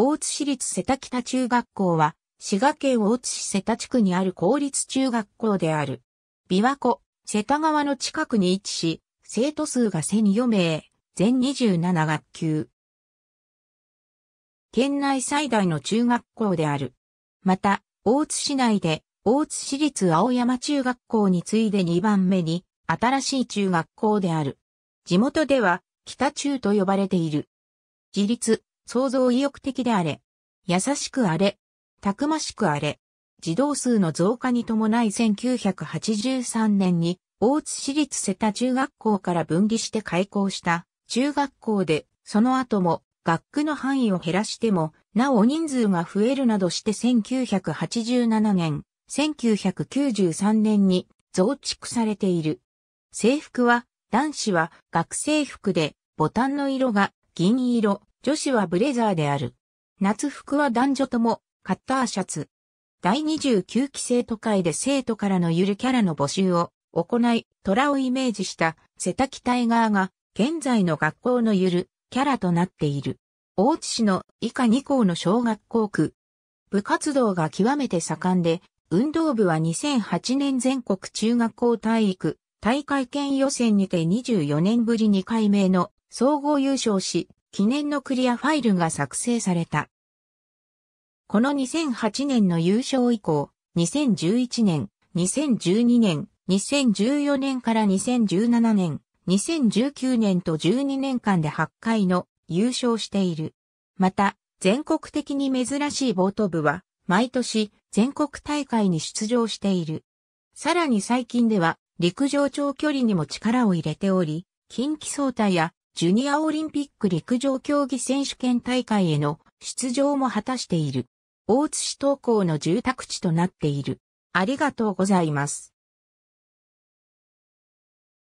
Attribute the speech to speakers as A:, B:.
A: 大津市立瀬田北中学校は、滋賀県大津市瀬田地区にある公立中学校である。琵琶湖、瀬田川の近くに位置し、生徒数が1004名、全27学級。県内最大の中学校である。また、大津市内で、大津市立青山中学校に次いで2番目に、新しい中学校である。地元では、北中と呼ばれている。自立、創造意欲的であれ。優しくあれ。たくましくあれ。児童数の増加に伴い1983年に大津市立瀬田中学校から分離して開校した中学校で、その後も学区の範囲を減らしても、なお人数が増えるなどして1987年、1993年に増築されている。制服は、男子は学生服で、ボタンの色が銀色、女子はブレザーである。夏服は男女とも、カッターシャツ。第29期生徒会で生徒からのゆるキャラの募集を行い、虎をイメージした瀬滝タイガーが、現在の学校のゆるキャラとなっている。大津市の以下2校の小学校区。部活動が極めて盛んで、運動部は2008年全国中学校体育大会県予選にて24年ぶり2回目の総合優勝し、記念のクリアファイルが作成された。この2008年の優勝以降、2011年、2012年、2014年から2017年、2019年と12年間で8回の優勝している。また、全国的に珍しいボート部は、毎年全国大会に出場している。さらに最近では、陸上長距離にも力を入れており、近畿総体やジュニアオリンピック陸上競技選手権大会への出場も果たしている。大津市東高の住宅地となっている。ありがとうございます。